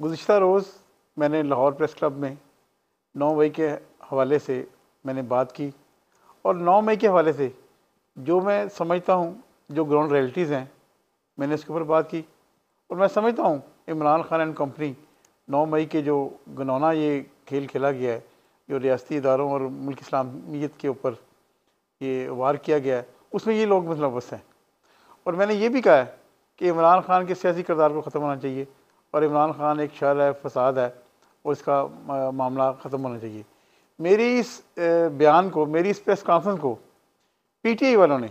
गुज्त रोज़ मैंने Lahore press club में 9 मई के हवाले से मैंने बात की और 9 मई के हवाले से जो मैं समझता हूँ जो ग्राउंड रियलिटीज़ हैं मैंने उसके ऊपर बात की और मैं समझता हूँ इमरान खान एंड कंपनी 9 मई के जो गनौना ये खेल खेला गया है जो रियाती इदारों और मुल्क इस्लामियत के ऊपर ये वार किया गया है उसमें ये लोग मतलब हैं और मैंने ये भी कहा है कि इमरान खान के सियासी करदार को ख़त्म होना चाहिए और इमरान खान एक शर है फसाद है और इसका मामला ख़त्म होना चाहिए मेरी इस बयान को मेरी इस प्रेस कॉन्फ्रेंस को पीटीआई वालों ने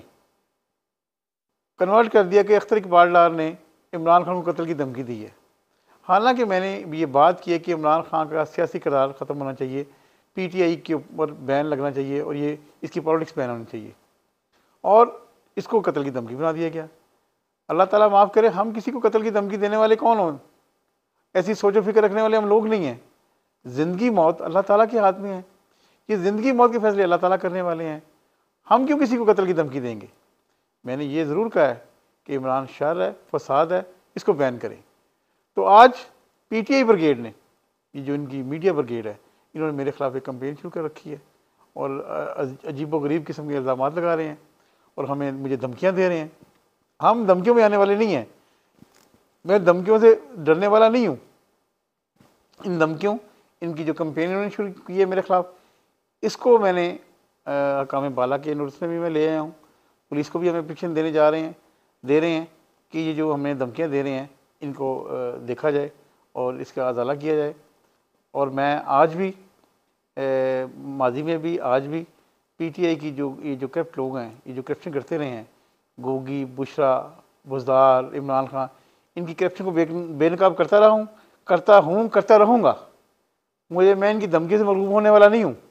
कन्वर्ट कर दिया कि अख्तर इकबाल डार ने इमरान खान को कत्ल की धमकी दी है हालांकि मैंने ये बात की है कि इमरान खान का सियासी करार ख़त्म होना चाहिए पीटीआई के ऊपर बैन लगना चाहिए और ये इसकी पॉलिटिक्स बैन होनी चाहिए और इसको कत्ल की धमकी बना दिया गया अल्लाह ताला माफ़ करे हम किसी को कत्ल की धमकी देने वाले कौन हों ऐसी सोचो फिक्र रखने वाले हम लोग नहीं हैं ज़िंदगी मौत अल्लाह ताला के हाथ में है ये ज़िंदगी मौत के फैसले अल्लाह ताला करने वाले हैं हम क्यों किसी को कत्ल की धमकी देंगे मैंने ये ज़रूर कहा है कि इमरान शर है फसाद है इसको बैन करें तो आज आई ब्रिगेड ने ये जो इनकी मीडिया ब्रिगेड है इन्होंने मेरे खिलाफ एक कंपेन शुरू कर रखी है और अजीब व गरीब किस्म के इल्ज़ाम लगा रहे हैं और हमें मुझे धमकियाँ दे रहे हैं हम धमकियों में आने वाले नहीं हैं मैं धमकियों से डरने वाला नहीं हूँ इन धमकियों इनकी जो कंपेन उन्होंने शुरू की है मेरे ख़िलाफ़ इसको मैंने अकाम बाला के नोटिस में भी मैं ले आया हूँ पुलिस को भी हमें पिक्शन देने जा रहे हैं दे रहे हैं कि ये जो हमें धमकियाँ दे रहे हैं इनको देखा जाए और इसका अजाला किया जाए और मैं आज भी माजी में भी आज भी पीटीआई की जो ये जो करप्ट लोग हैं ये जो करप्शन करते रहे हैं गोगी बुशरा बुजदार इमरान खान इनकी करप्शन को बेनकाब करता रहा हूँ करता हूँ करता रहूँगा मुझे मैं इनकी धमकी से मरूब होने वाला नहीं हूँ